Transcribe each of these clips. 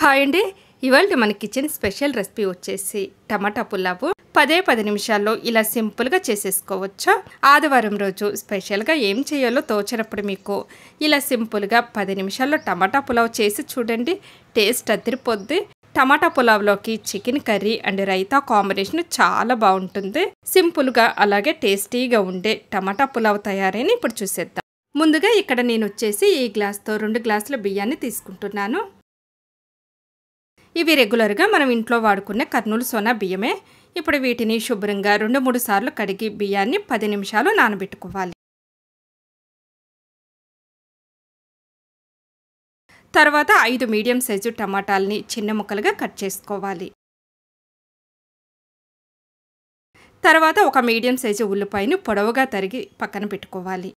hi అండి ఇవాళ మన కిచెన్ స్పెషల్ రెసిపీ వచ్చేసి టమాటా పులావు పదే పది నిమిషాల్లో ఇలా సింపుల్గా చేసేసుకోవచ్చు ఆదివారం రోజు స్పెషల్గా ఏం చేయాలో తోచినప్పుడు మీకు ఇలా సింపుల్గా పది నిమిషాల్లో టమాటా పులావ్ చేసి చూడండి టేస్ట్ అదిరిపోద్ది టమాటా పులావ్లోకి chicken curry and raita combination చాలా బాగుంటుంది సింపుల్గా అలాగే టేస్టీగా ఉండే టమాటా పులావ్ తయారీని ఇప్పుడు చూసేద్దాం ముందుగా ఇక్కడ నేను వచ్చేసి ఈ గ్లాస్తో రెండు గ్లాసుల బియ్యాన్ని తీసుకుంటున్నాను ఇవి రెగ్యులర్గా మనం ఇంట్లో వాడుకునే కర్నూలు సోనా బియ్యమే ఇప్పుడు వీటిని శుభ్రంగా రెండు మూడు సార్లు కడిగి బియ్యాన్ని పది నిమిషాలు నానబెట్టుకోవాలి తర్వాత ఐదు మీడియం సైజు టమాటాలని చిన్న ముక్కలుగా కట్ చేసుకోవాలి తర్వాత ఒక మీడియం సైజు ఉల్లిపాయను పొడవుగా తరిగి పక్కన పెట్టుకోవాలి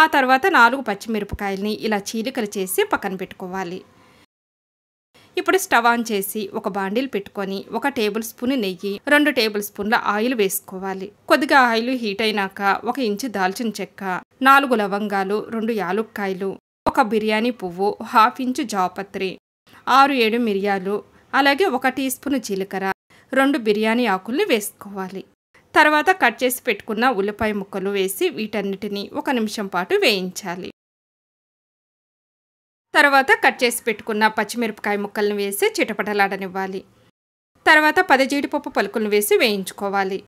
ఆ తర్వాత నాలుగు పచ్చిమిరపకాయలని ఇలా చీలికలు చేసి పక్కన పెట్టుకోవాలి ఇప్పుడు స్టవ్ ఆన్ చేసి ఒక బాండిల్ పెట్టుకొని ఒక టేబుల్ స్పూన్ నెయ్యి రెండు టేబుల్ స్పూన్ల ఆయిల్ వేసుకోవాలి కొద్దిగా ఆయిల్ హీట్ అయినాక ఒక ఇంచు దాల్చిన చెక్క నాలుగు లవంగాలు రెండు యాలుక్కాయలు ఒక బిర్యానీ పువ్వు హాఫ్ ఇంచు జాపత్రి ఆరు ఏడు మిరియాలు అలాగే ఒక టీ స్పూన్ జీలకర్ర రెండు బిర్యానీ ఆకుల్ని వేసుకోవాలి తర్వాత కట్ చేసి పెట్టుకున్న ఉల్లిపాయ ముక్కలు వేసి వీటన్నిటిని ఒక నిమిషం పాటు వేయించాలి తర్వాత కట్ చేసి పెట్టుకున్న పచ్చిమిరపకాయ ముక్కలను వేసి చిటపటలాడనివ్వాలి తర్వాత పది జీడిపప్పు పలుకులను వేసి వేయించుకోవాలి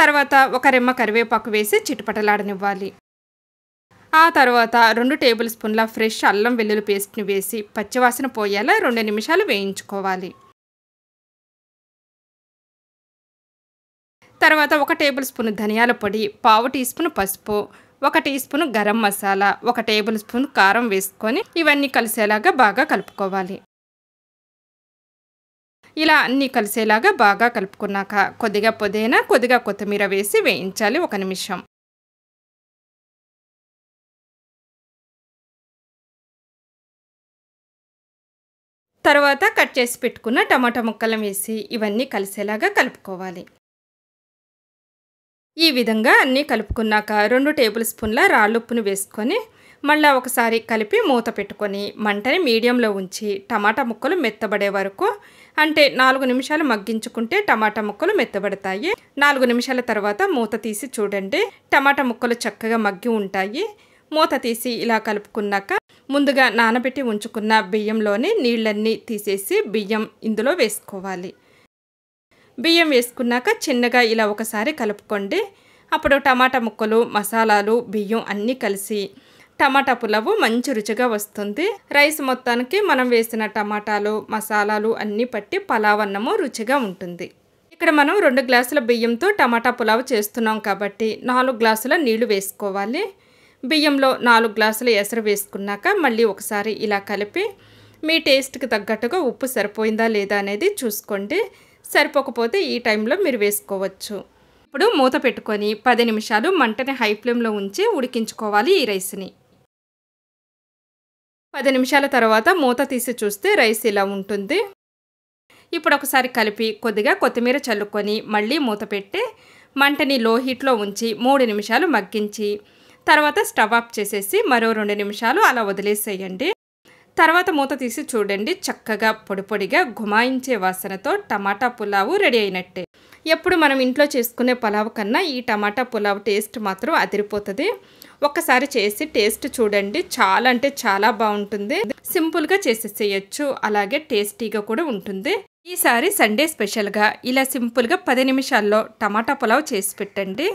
తర్వాత ఒక రెమ్మ కరివేపాకు వేసి చిటపటలాడనివ్వాలి ఆ తర్వాత రెండు టేబుల్ స్పూన్ల ఫ్రెష్ అల్లం వెల్లుల్లి పేస్ట్ని వేసి పచ్చివాసన పోయేలా రెండు నిమిషాలు వేయించుకోవాలి తర్వాత ఒక టేబుల్ స్పూన్ ధనియాల పొడి పావు టీ స్పూన్ పసుపు ఒక టీ స్పూన్ గరం మసాలా ఒక టేబుల్ స్పూన్ కారం వేసుకొని ఇవన్నీ కలిసేలాగా బాగా కలుపుకోవాలి ఇలా అన్నీ కలిసేలాగా బాగా కలుపుకున్నాక కొద్దిగా పొదైనా కొద్దిగా కొత్తిమీర వేసి వేయించాలి ఒక నిమిషం తర్వాత కట్ చేసి పెట్టుకున్న టమాటా ముక్కలు వేసి ఇవన్నీ కలిసేలాగా కలుపుకోవాలి ఈ విధంగా అన్నీ కలుపుకున్నాక రెండు టేబుల్ స్పూన్ల రాళ్ళుప్పును వేసుకొని మళ్ళీ ఒకసారి కలిపి మూత పెట్టుకొని మంటని మీడియంలో ఉంచి టమాటా ముక్కలు మెత్తబడే వరకు అంటే నాలుగు నిమిషాలు మగ్గించుకుంటే టమాటా ముక్కలు మెత్తబడతాయి నాలుగు నిమిషాల తర్వాత మూత తీసి చూడండి టమాటా ముక్కలు చక్కగా మగ్గి ఉంటాయి మూత తీసి ఇలా కలుపుకున్నాక ముందుగా నానబెట్టి ఉంచుకున్న బియ్యంలోని నీళ్ళన్నీ తీసేసి బియ్యం ఇందులో వేసుకోవాలి బియ్యం వేసుకున్నాక చిన్నగా ఇలా ఒకసారి కలుపుకోండి అప్పుడు టమాటా ముక్కలు మసాలాలు బియ్యం అన్నీ కలిసి టమాటా పులావు మంచి రుచిగా వస్తుంది రైస్ మొత్తానికి మనం వేసిన టమాటాలు మసాలాలు అన్నీ పట్టి పలావ్ అన్నము రుచిగా ఉంటుంది ఇక్కడ మనం రెండు గ్లాసుల బియ్యంతో టమాటా పులావ్ చేస్తున్నాం కాబట్టి నాలుగు గ్లాసుల నీళ్లు వేసుకోవాలి బియ్యంలో నాలుగు గ్లాసుల ఎసరు వేసుకున్నాక మళ్ళీ ఒకసారి ఇలా కలిపి మీ టేస్ట్కి తగ్గట్టుగా ఉప్పు సరిపోయిందా లేదా అనేది చూసుకోండి సరిపోకపోతే ఈ టైంలో మీరు వేసుకోవచ్చు ఇప్పుడు మూత పెట్టుకొని పది నిమిషాలు మంటని హై ఫ్లేమ్లో ఉంచి ఉడికించుకోవాలి ఈ రైస్ని పది నిమిషాల తర్వాత మూత తీసి చూస్తే రైస్ ఇలా ఉంటుంది ఇప్పుడు ఒకసారి కలిపి కొద్దిగా కొత్తిమీర చల్లుకొని మళ్ళీ మూత పెట్టి మంటని లో హీట్లో ఉంచి మూడు నిమిషాలు మగ్గించి తర్వాత స్టవ్ ఆఫ్ చేసేసి మరో రెండు నిమిషాలు అలా వదిలేసేయండి తర్వాత మూత తీసి చూడండి చక్కగా పొడిపొడిగా గుమాయించే వాసనతో టమాటా పులావు రెడీ అయినట్టే ఎప్పుడు మనం ఇంట్లో చేసుకునే పులావ్ కన్నా ఈ టమాటా పులావ్ టేస్ట్ మాత్రం అదిరిపోతుంది ఒక్కసారి చేసి టేస్ట్ చూడండి చాలా అంటే చాలా బాగుంటుంది సింపుల్గా చేసేసేయచ్చు అలాగే టేస్టీగా కూడా ఉంటుంది ఈసారి సండే స్పెషల్గా ఇలా సింపుల్గా పది నిమిషాల్లో టమాటా పులావ్ చేసి పెట్టండి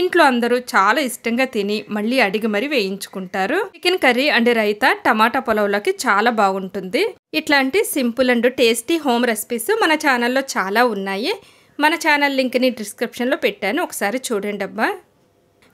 ఇంట్లో అందరూ చాలా ఇష్టంగా తిని మళ్ళీ అడిగి మరీ వేయించుకుంటారు chicken curry and raita tomato పులావ్లోకి చాలా బాగుంటుంది ఇట్లాంటి simple and tasty home recipes మన ఛానల్లో చాలా ఉన్నాయి మన ఛానల్ లింక్ని డిస్క్రిప్షన్లో పెట్టాను ఒకసారి చూడండి అబ్బా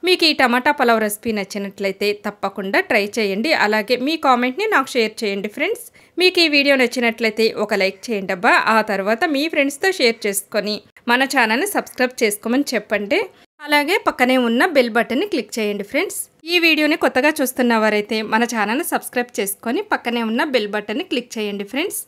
మీకు ఈ టమాటా పలావ్ రెసిపీ నచ్చినట్లయితే తప్పకుండా ట్రై చేయండి అలాగే మీ కామెంట్ని నాకు షేర్ చేయండి ఫ్రెండ్స్ మీకు ఈ వీడియో నచ్చినట్లయితే ఒక లైక్ చేయండి అబ్బా ఆ తర్వాత మీ ఫ్రెండ్స్తో షేర్ చేసుకొని మన ఛానల్ని సబ్స్క్రైబ్ చేసుకోమని చెప్పండి అలాగే పక్కనే ఉన్న బెల్ బటన్ని క్లిక్ చేయండి ఫ్రెండ్స్ ఈ వీడియోని కొత్తగా చూస్తున్నవారైతే మన ఛానల్ని సబ్స్క్రైబ్ చేసుకొని పక్కనే ఉన్న బెల్ బటన్ని క్లిక్ చేయండి ఫ్రెండ్స్